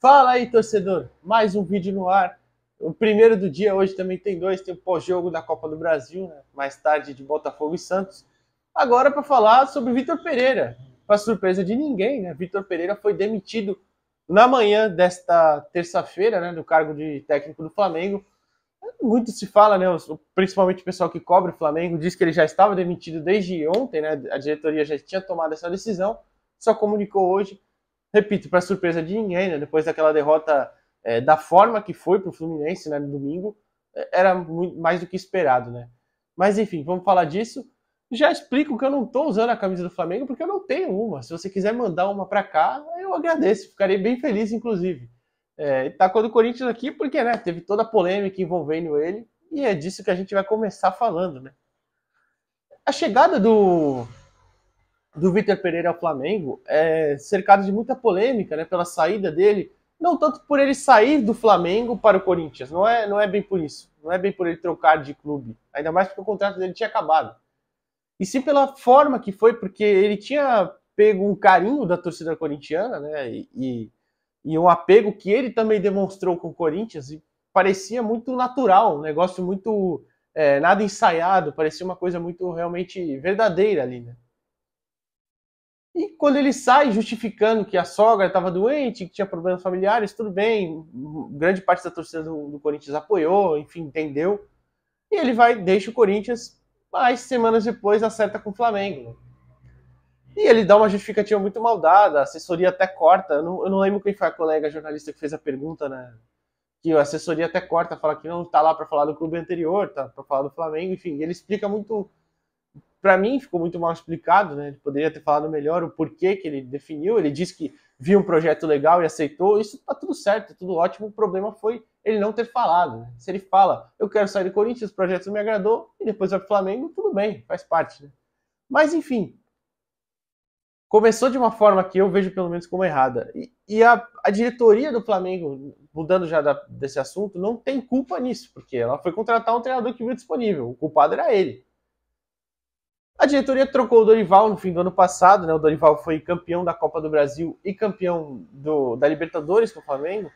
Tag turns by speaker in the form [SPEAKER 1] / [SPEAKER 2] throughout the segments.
[SPEAKER 1] Fala aí, torcedor! Mais um vídeo no ar. O primeiro do dia, hoje também tem dois, tem o pós-jogo da Copa do Brasil, né? mais tarde de Botafogo e Santos. Agora para falar sobre Vitor Pereira. Para surpresa de ninguém, né? Vitor Pereira foi demitido na manhã desta terça-feira, né, do cargo de técnico do Flamengo. Muito se fala, né, principalmente o pessoal que cobre o Flamengo, diz que ele já estava demitido desde ontem, né? A diretoria já tinha tomado essa decisão, só comunicou hoje repito, para surpresa de ninguém, né, depois daquela derrota é, da forma que foi para o Fluminense né, no domingo, é, era muito, mais do que esperado, né? Mas enfim, vamos falar disso. Já explico que eu não estou usando a camisa do Flamengo porque eu não tenho uma. Se você quiser mandar uma para cá, eu agradeço, ficarei bem feliz, inclusive. É, tá com o Corinthians aqui porque né, teve toda a polêmica envolvendo ele e é disso que a gente vai começar falando, né? A chegada do, do Vitor Pereira ao Flamengo é cercado de muita polêmica, né, pela saída dele, não tanto por ele sair do Flamengo para o Corinthians, não é, não é bem por isso, não é bem por ele trocar de clube, ainda mais porque o contrato dele tinha acabado. E sim pela forma que foi, porque ele tinha pego um carinho da torcida corintiana, né, e, e um apego que ele também demonstrou com o Corinthians, e parecia muito natural, um negócio muito é, nada ensaiado, parecia uma coisa muito realmente verdadeira ali, né. E quando ele sai justificando que a sogra estava doente, que tinha problemas familiares, tudo bem, grande parte da torcida do, do, Corinthians apoiou, enfim, entendeu. E ele vai, deixa o Corinthians, mas semanas depois acerta com o Flamengo. Né. E ele dá uma justificativa muito maldada, a assessoria até corta. Eu não, eu não lembro quem foi a colega jornalista que fez a pergunta, né? Que a assessoria até corta, fala que não está lá para falar do clube anterior, tá para falar do Flamengo, enfim. Ele explica muito para mim, ficou muito mal explicado, né? Ele poderia ter falado melhor o porquê que ele definiu. Ele disse que viu um projeto legal e aceitou. Isso tá tudo certo, tá tudo ótimo. O problema foi ele não ter falado. Né? Se ele fala, eu quero sair do Corinthians, o projeto não me agradou, e depois vai pro Flamengo, tudo bem, faz parte, né? Mas enfim, começou de uma forma que eu vejo pelo menos como errada. E, e a, a, diretoria do Flamengo, mudando já da, desse assunto, não tem culpa nisso, porque ela foi contratar um treinador que viu disponível. O culpado era ele. A diretoria trocou o Dorival no fim do ano passado, né? O Dorival foi campeão da Copa do Brasil e campeão do, da Libertadores com o Flamengo.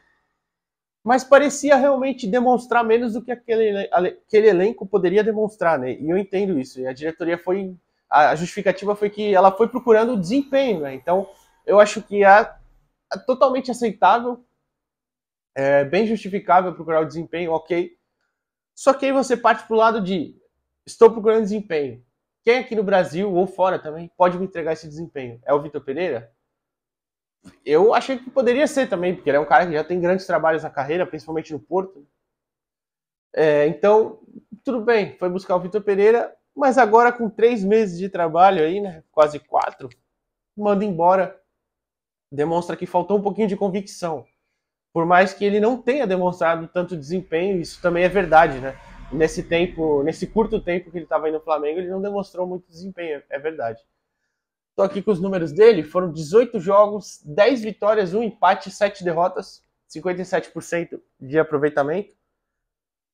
[SPEAKER 1] Mas parecia realmente demonstrar menos do que aquele, aquele elenco poderia demonstrar, né? E eu entendo isso. E a diretoria foi. A justificativa foi que ela foi procurando desempenho, né? Então, eu acho que é, é totalmente aceitável, é bem justificável procurar o desempenho, ok. Só que aí você parte para o lado de: estou procurando desempenho quem aqui no Brasil ou fora também pode me entregar esse desempenho? É o Vitor Pereira? Eu achei que poderia ser também, porque ele é um cara que já tem grandes trabalhos na carreira, principalmente no Porto. É, então, tudo bem, foi buscar o Vitor Pereira, mas agora com três meses de trabalho aí, né? Quase quatro, manda embora. Demonstra que faltou um pouquinho de convicção. Por mais que ele não tenha demonstrado tanto desempenho, isso também é verdade, né? nesse tempo, nesse curto tempo que ele estava aí no Flamengo, ele não demonstrou muito desempenho, é verdade. Estou aqui com os números dele, foram 18 jogos, 10 vitórias, 1 empate, 7 derrotas, 57% de aproveitamento.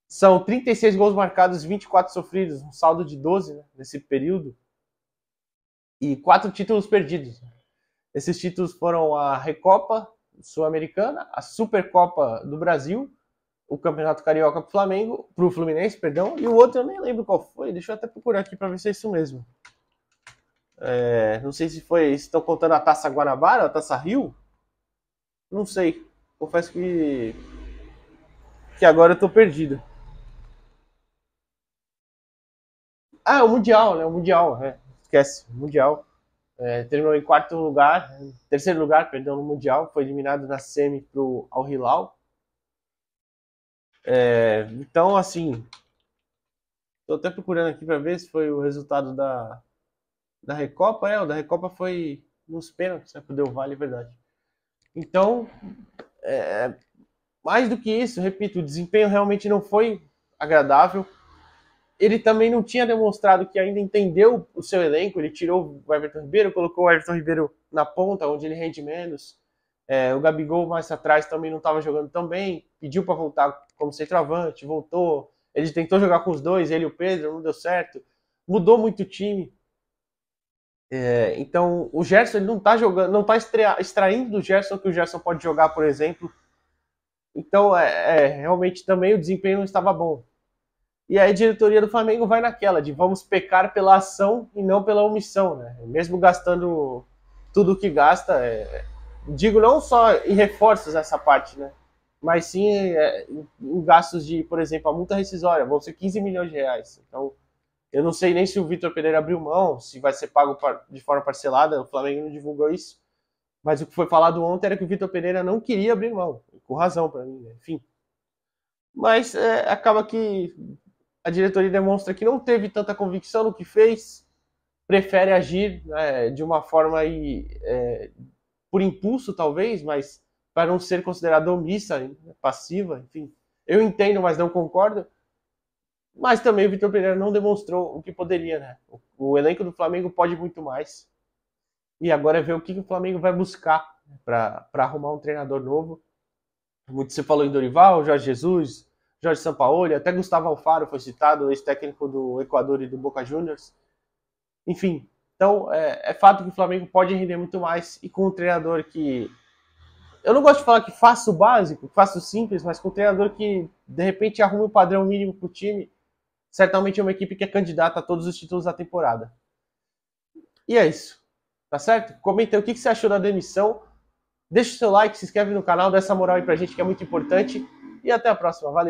[SPEAKER 1] São 36 gols marcados, 24 sofridos, um saldo de 12 né, nesse período. E quatro títulos perdidos. Esses títulos foram a Recopa Sul-Americana, a Supercopa do Brasil, o Campeonato Carioca pro Flamengo, pro Fluminense, perdão, e o outro eu nem lembro qual foi, deixa eu até procurar aqui para ver se é isso mesmo. É, não sei se foi, estão contando a Taça Guanabara, a Taça Rio? Não sei. Confesso que que agora eu tô perdido. Ah, o Mundial, né? O Mundial, é. Esquece, Mundial. É, terminou em quarto lugar, terceiro lugar, perdão, no Mundial, foi eliminado na semi pro Al Hilal é, então, assim, tô até procurando aqui para ver se foi o resultado da, da Recopa. É, o da Recopa foi nos pênaltis, né? Pro Del Valle, é verdade. Então, é, mais do que isso, repito, o desempenho realmente não foi agradável. Ele também não tinha demonstrado que ainda entendeu o seu elenco. Ele tirou o Everton Ribeiro, colocou o Everton Ribeiro na ponta, onde ele rende menos. É, o Gabigol mais atrás também não estava jogando tão bem, pediu para voltar como centroavante, voltou. Ele tentou jogar com os dois, ele e o Pedro, não deu certo. Mudou muito o time. É, então o Gerson ele não está jogando, não tá está extraindo do Gerson que o Gerson pode jogar, por exemplo. Então é, é realmente também o desempenho não estava bom. E aí a diretoria do Flamengo vai naquela de vamos pecar pela ação e não pela omissão, né? Mesmo gastando tudo o que gasta, é, digo não só em reforços essa parte, né? Mas sim é, em gastos de, por exemplo, a multa rescisória, vão ser 15 milhões de reais. Então, eu não sei nem se o Vitor Pereira abriu mão, se vai ser pago de forma parcelada, o Flamengo não divulgou isso. Mas o que foi falado ontem era que o Vitor Pereira não queria abrir mão, com razão para mim, né? enfim. Mas é, acaba que a diretoria demonstra que não teve tanta convicção no que fez, prefere agir né, de uma forma aí, é, por impulso talvez, mas para não ser considerada omissa, passiva, enfim. Eu entendo, mas não concordo. Mas também o Vitor Pereira não demonstrou o que poderia, né? O, o elenco do Flamengo pode muito mais. E agora é ver o que, que o Flamengo vai buscar né, para arrumar um treinador novo. Muito se falou em Dorival, Jorge Jesus, Jorge Sampaoli, até Gustavo Alfaro foi citado, ex-técnico do Equador e do Boca Juniors. Enfim, então, é, é, fato que o Flamengo pode render muito mais e com um treinador que. Eu não gosto de falar que faça o básico, que faça o simples, mas com um treinador que de repente arruma o padrão mínimo para o time, certamente é uma equipe que é candidata a todos os títulos da temporada. E é isso. Tá certo? Comenta aí o que, que você achou da demissão. Deixa o seu like, se inscreve no canal, dá essa moral aí a gente que é muito importante. E até a próxima. Valeu!